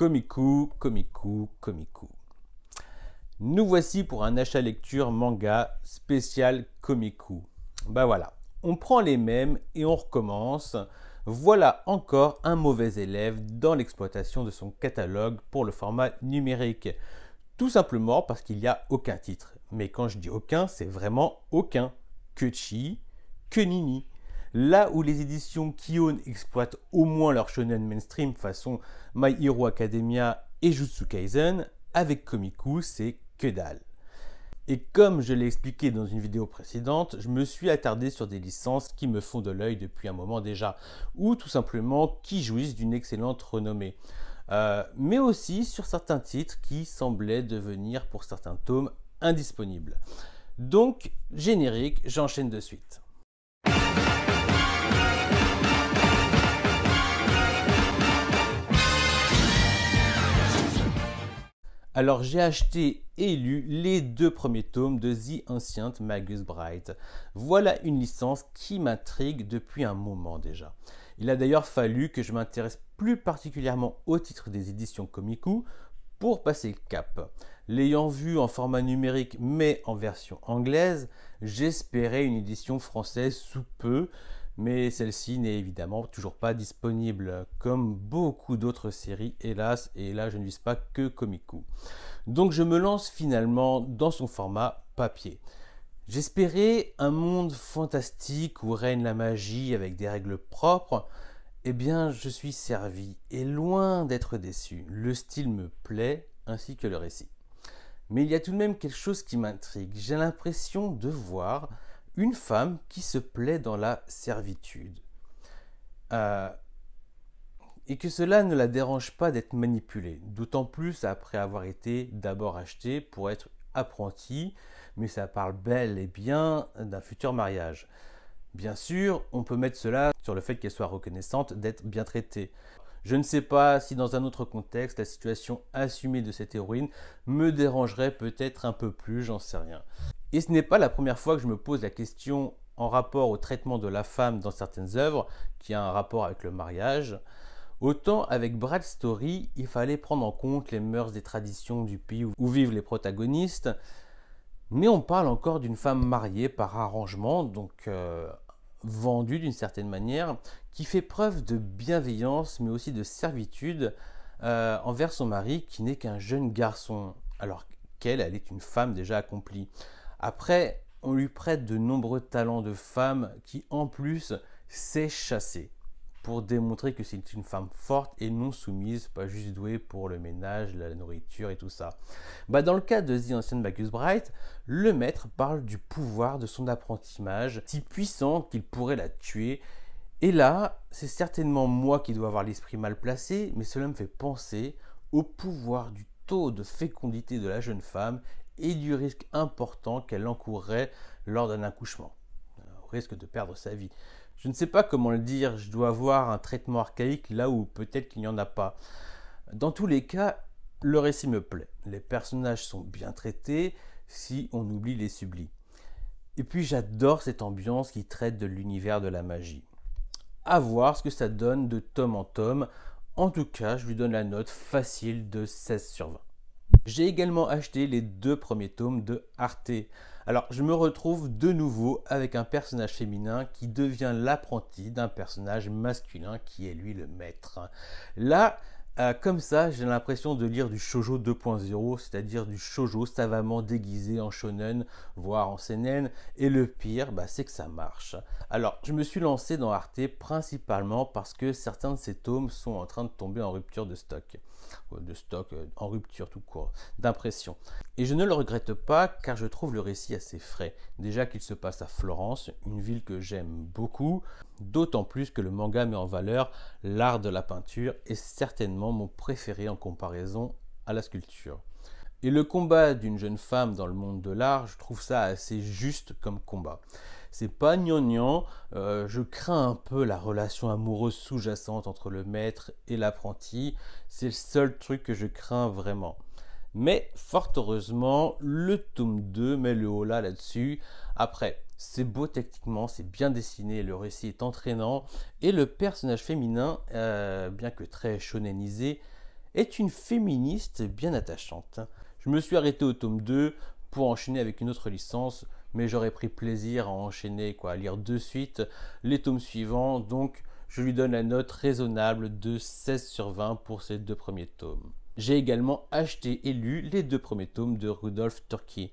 Komiku, Komiku, Komiku. Nous voici pour un achat lecture manga spécial Komiku. Bah ben voilà, on prend les mêmes et on recommence. Voilà encore un mauvais élève dans l'exploitation de son catalogue pour le format numérique. Tout simplement parce qu'il n'y a aucun titre. Mais quand je dis aucun, c'est vraiment aucun. Que chi, que nini. Là où les éditions Kion exploitent au moins leur shonen mainstream façon My Hero Academia et Jutsu Kaisen, avec Komiku, c'est que dalle. Et comme je l'ai expliqué dans une vidéo précédente, je me suis attardé sur des licences qui me font de l'œil depuis un moment déjà, ou tout simplement qui jouissent d'une excellente renommée. Euh, mais aussi sur certains titres qui semblaient devenir pour certains tomes indisponibles. Donc, générique, j'enchaîne de suite. Alors j'ai acheté et lu les deux premiers tomes de The Ancient Magus Bright. Voilà une licence qui m'intrigue depuis un moment déjà. Il a d'ailleurs fallu que je m'intéresse plus particulièrement au titre des éditions comico pour passer le cap. L'ayant vu en format numérique mais en version anglaise, j'espérais une édition française sous peu, mais celle-ci n'est évidemment toujours pas disponible, comme beaucoup d'autres séries, hélas, et là je ne vise pas que comico Donc je me lance finalement dans son format papier. J'espérais un monde fantastique où règne la magie avec des règles propres. Eh bien, je suis servi et loin d'être déçu. Le style me plaît ainsi que le récit. Mais il y a tout de même quelque chose qui m'intrigue. J'ai l'impression de voir une femme qui se plaît dans la servitude. Euh, et que cela ne la dérange pas d'être manipulée, d'autant plus après avoir été d'abord achetée pour être apprentie, mais ça parle bel et bien d'un futur mariage. Bien sûr, on peut mettre cela sur le fait qu'elle soit reconnaissante d'être bien traitée. Je ne sais pas si dans un autre contexte, la situation assumée de cette héroïne me dérangerait peut-être un peu plus, j'en sais rien. Et ce n'est pas la première fois que je me pose la question en rapport au traitement de la femme dans certaines œuvres, qui a un rapport avec le mariage. Autant avec Brad Story, il fallait prendre en compte les mœurs des traditions du pays où vivent les protagonistes, mais on parle encore d'une femme mariée par arrangement, donc euh, vendue d'une certaine manière, qui fait preuve de bienveillance mais aussi de servitude euh, envers son mari qui n'est qu'un jeune garçon, alors qu'elle, elle est une femme déjà accomplie. Après, on lui prête de nombreux talents de femme qui en plus sait chasser pour démontrer que c'est une femme forte et non soumise, pas juste douée pour le ménage, la nourriture et tout ça. Bah dans le cas de The Ancient Bacchus Bright, le maître parle du pouvoir de son apprentissage, si puissant qu'il pourrait la tuer. Et là, c'est certainement moi qui dois avoir l'esprit mal placé, mais cela me fait penser au pouvoir du taux de fécondité de la jeune femme et du risque important qu'elle encourrait lors d'un accouchement, au risque de perdre sa vie. Je ne sais pas comment le dire, je dois avoir un traitement archaïque là où peut-être qu'il n'y en a pas. Dans tous les cas, le récit me plaît. Les personnages sont bien traités si on oublie les sublis. Et puis j'adore cette ambiance qui traite de l'univers de la magie. À voir ce que ça donne de tome en tome. En tout cas, je lui donne la note facile de 16 sur 20. J'ai également acheté les deux premiers tomes de Arte. Alors je me retrouve de nouveau avec un personnage féminin qui devient l'apprenti d'un personnage masculin qui est lui le maître. Là, euh, comme ça, j'ai l'impression de lire du shojo 2.0, c'est-à-dire du shojo savamment déguisé en shonen, voire en seinen, et le pire, bah, c'est que ça marche. Alors, je me suis lancé dans Arte principalement parce que certains de ces tomes sont en train de tomber en rupture de stock, euh, de stock euh, en rupture tout court, d'impression. Et je ne le regrette pas car je trouve le récit assez frais. Déjà qu'il se passe à Florence, une ville que j'aime beaucoup, d'autant plus que le manga met en valeur l'art de la peinture et certainement mon préféré en comparaison à la sculpture. Et le combat d'une jeune femme dans le monde de l'art, je trouve ça assez juste comme combat. C'est pas gnangnan, euh, je crains un peu la relation amoureuse sous-jacente entre le maître et l'apprenti, c'est le seul truc que je crains vraiment. Mais fort heureusement, le tome 2 met le holà là-dessus. Après, c'est beau techniquement, c'est bien dessiné, le récit est entraînant et le personnage féminin, euh, bien que très shonenisé, est une féministe bien attachante. Je me suis arrêté au tome 2 pour enchaîner avec une autre licence, mais j'aurais pris plaisir à enchaîner, quoi, à lire de suite les tomes suivants, donc je lui donne la note raisonnable de 16 sur 20 pour ces deux premiers tomes. J'ai également acheté et lu les deux premiers tomes de Rudolf Turkey.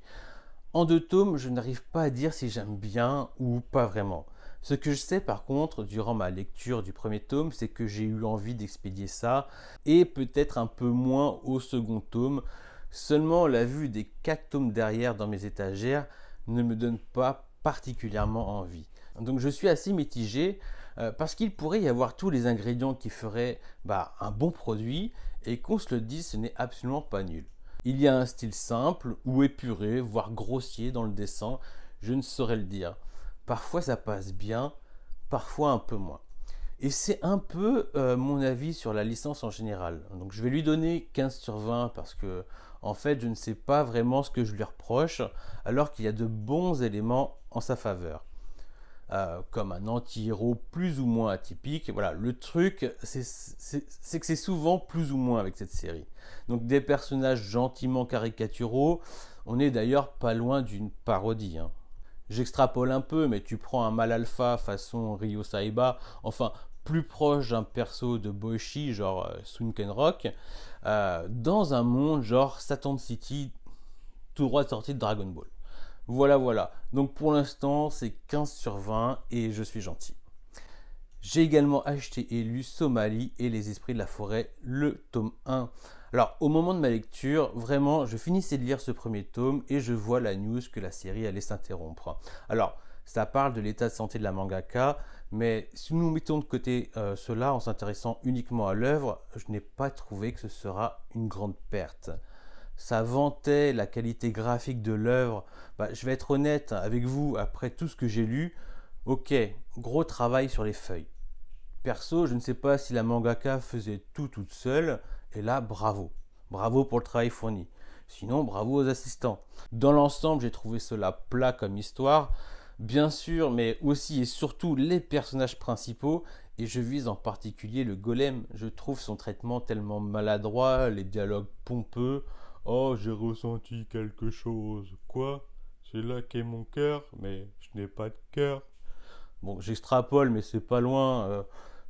En deux tomes, je n'arrive pas à dire si j'aime bien ou pas vraiment. Ce que je sais par contre, durant ma lecture du premier tome, c'est que j'ai eu envie d'expédier ça, et peut-être un peu moins au second tome. Seulement, la vue des quatre tomes derrière dans mes étagères ne me donne pas particulièrement envie. Donc je suis assez mitigé euh, parce qu'il pourrait y avoir tous les ingrédients qui feraient bah, un bon produit et qu'on se le dise, ce n'est absolument pas nul. Il y a un style simple ou épuré, voire grossier dans le dessin, je ne saurais le dire. Parfois ça passe bien, parfois un peu moins. Et c'est un peu euh, mon avis sur la licence en général. Donc je vais lui donner 15 sur 20 parce que en fait je ne sais pas vraiment ce que je lui reproche alors qu'il y a de bons éléments en sa faveur. Euh, comme un anti-héros plus ou moins atypique. Voilà, le truc, c'est que c'est souvent plus ou moins avec cette série. Donc des personnages gentiment caricaturaux, on est d'ailleurs pas loin d'une parodie. Hein. J'extrapole un peu, mais tu prends un mal alpha façon Ryo Saiba, enfin plus proche d'un perso de Boichi, genre euh, Sunken Rock, euh, dans un monde genre Satan City, tout droit sorti de Dragon Ball. Voilà, voilà. Donc pour l'instant, c'est 15 sur 20 et je suis gentil. J'ai également acheté et lu Somalie et les esprits de la forêt, le tome 1. Alors au moment de ma lecture, vraiment, je finissais de lire ce premier tome et je vois la news que la série allait s'interrompre. Alors, ça parle de l'état de santé de la mangaka, mais si nous mettons de côté euh, cela en s'intéressant uniquement à l'œuvre, je n'ai pas trouvé que ce sera une grande perte ça vantait la qualité graphique de l'œuvre. Bah, je vais être honnête avec vous, après tout ce que j'ai lu, ok, gros travail sur les feuilles. Perso, je ne sais pas si la mangaka faisait tout toute seule, et là, bravo. Bravo pour le travail fourni. Sinon, bravo aux assistants. Dans l'ensemble, j'ai trouvé cela plat comme histoire, bien sûr, mais aussi et surtout les personnages principaux et je vise en particulier le golem. Je trouve son traitement tellement maladroit, les dialogues pompeux, Oh, j'ai ressenti quelque chose. Quoi C'est là qu'est mon cœur, mais je n'ai pas de cœur. Bon, j'extrapole, mais c'est pas loin. Euh,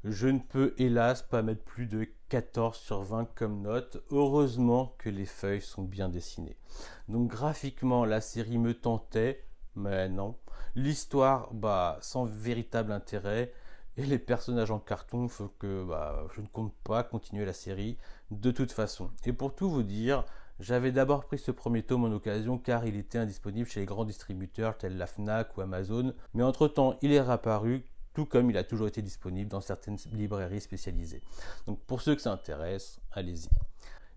je ne peux hélas pas mettre plus de 14 sur 20 comme note. Heureusement que les feuilles sont bien dessinées. Donc graphiquement, la série me tentait, mais non. L'histoire, bah, sans véritable intérêt. Et les personnages en carton faut que bah, je ne compte pas continuer la série de toute façon. Et pour tout vous dire, j'avais d'abord pris ce premier tome en occasion car il était indisponible chez les grands distributeurs tels la FNAC ou Amazon, mais entre-temps il est réapparu tout comme il a toujours été disponible dans certaines librairies spécialisées. Donc pour ceux que ça intéresse, allez-y.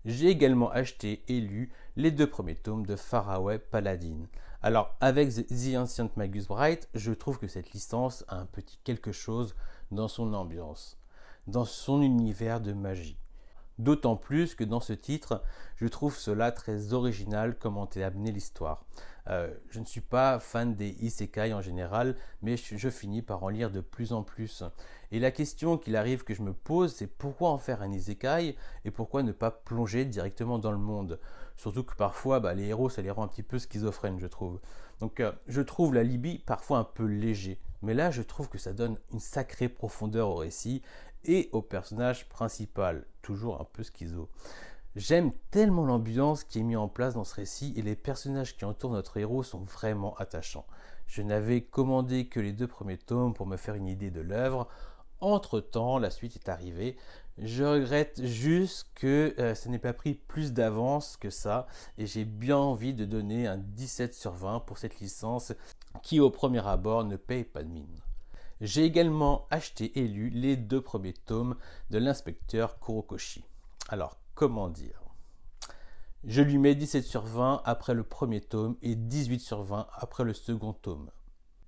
J'ai également acheté et lu les deux premiers tomes de Faraway Paladin. Alors avec The Ancient Magus Bright, je trouve que cette licence a un petit quelque chose dans son ambiance, dans son univers de magie. D'autant plus que dans ce titre, je trouve cela très original comment est amené l'histoire. Euh, je ne suis pas fan des isekai en général, mais je, finis par en lire de plus en plus. Et la question qu'il arrive que je me pose, c'est pourquoi en faire un isekai et pourquoi ne pas plonger directement dans le monde Surtout que parfois, bah, les héros, ça les rend un petit peu schizophrènes, je trouve. Donc, euh, je trouve la Libye parfois un peu léger. Mais là, je trouve que ça donne une sacrée profondeur au récit et au personnage principal, toujours un peu schizo. J'aime tellement l'ambiance qui est mise en place dans ce récit et les personnages qui entourent notre héros sont vraiment attachants. Je n'avais commandé que les deux premiers tomes pour me faire une idée de l'œuvre. Entre-temps, la suite est arrivée. Je regrette juste que ce euh, ça n'ait pas pris plus d'avance que ça et j'ai bien envie de donner un 17 sur 20 pour cette licence qui au premier abord ne paye pas de mine. J'ai également acheté et lu les deux premiers tomes de l'inspecteur Kurokoshi. Alors, comment dire Je lui mets 17 sur 20 après le premier tome et 18 sur 20 après le second tome.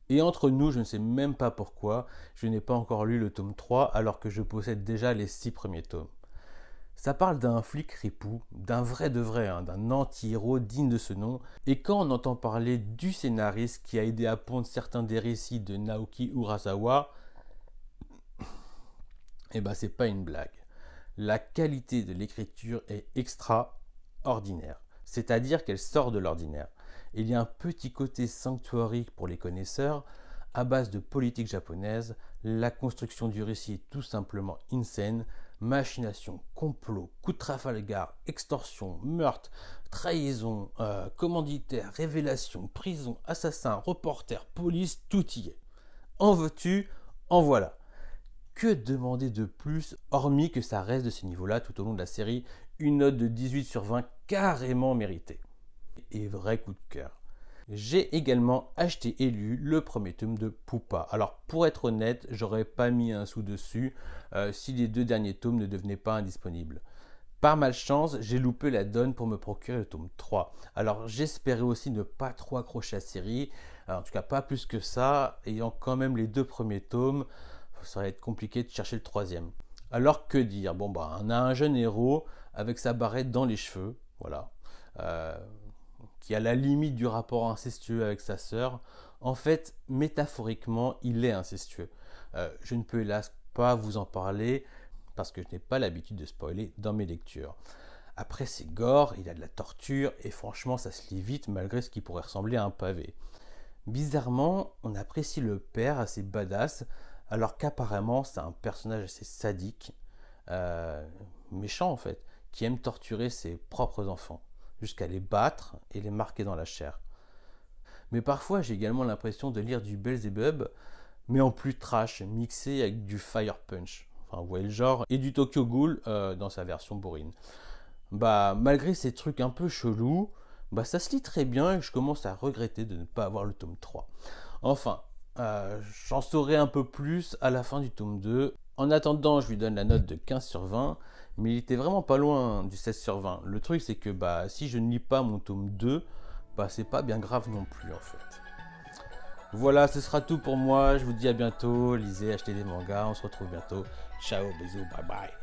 Et entre nous, je ne sais même pas pourquoi, je n'ai pas encore lu le tome 3 alors que je possède déjà les six premiers tomes. Ça parle d'un flic ripou, d'un vrai de vrai, hein, d'un anti-héros digne de ce nom. Et quand on entend parler du scénariste qui a aidé à pondre certains des récits de Naoki Urasawa, eh ben c'est pas une blague. La qualité de l'écriture est extraordinaire, c'est-à-dire qu'elle sort de l'ordinaire. Il y a un petit côté sanctuarique pour les connaisseurs, à base de politique japonaise, la construction du récit est tout simplement insane, machination, complot, coup de Trafalgar, extorsion, meurtre, trahison, euh, commanditaire, révélation, prison, assassin, reporter, police, tout y est. En veux-tu En voilà. Que demander de plus, hormis que ça reste de ces niveaux-là tout au long de la série, une note de 18 sur 20 carrément méritée. Et vrai coup de cœur j'ai également acheté et lu le premier tome de Poupa. Alors pour être honnête, j'aurais pas mis un sou dessus euh, si les deux derniers tomes ne devenaient pas indisponibles. Par malchance, j'ai loupé la donne pour me procurer le tome 3. Alors j'espérais aussi ne pas trop accrocher la série, euh, en tout cas pas plus que ça, ayant quand même les deux premiers tomes, ça va être compliqué de chercher le troisième. Alors que dire Bon bah on a un jeune héros avec sa barrette dans les cheveux, voilà. Euh, qui a la limite du rapport incestueux avec sa sœur, en fait, métaphoriquement, il est incestueux. Euh, je ne peux hélas pas vous en parler parce que je n'ai pas l'habitude de spoiler dans mes lectures. Après, c'est gore, il a de la torture et franchement, ça se lit vite malgré ce qui pourrait ressembler à un pavé. Bizarrement, on apprécie le père assez badass alors qu'apparemment, c'est un personnage assez sadique, euh, méchant en fait, qui aime torturer ses propres enfants jusqu'à les battre et les marquer dans la chair. Mais parfois, j'ai également l'impression de lire du Belzebub, mais en plus trash, mixé avec du Fire Punch. Enfin, vous voyez le genre, et du Tokyo Ghoul euh, dans sa version bourrine. Bah, malgré ces trucs un peu chelous, bah, ça se lit très bien et je commence à regretter de ne pas avoir le tome 3. Enfin, euh, j'en saurai un peu plus à la fin du tome 2. En attendant, je lui donne la note de 15 sur 20 mais il était vraiment pas loin du 16 sur 20. Le truc, c'est que bah, si je ne lis pas mon tome 2, bah, c'est pas bien grave non plus en fait. Voilà, ce sera tout pour moi. Je vous dis à bientôt. Lisez, achetez des mangas. On se retrouve bientôt. Ciao, bisous, bye bye.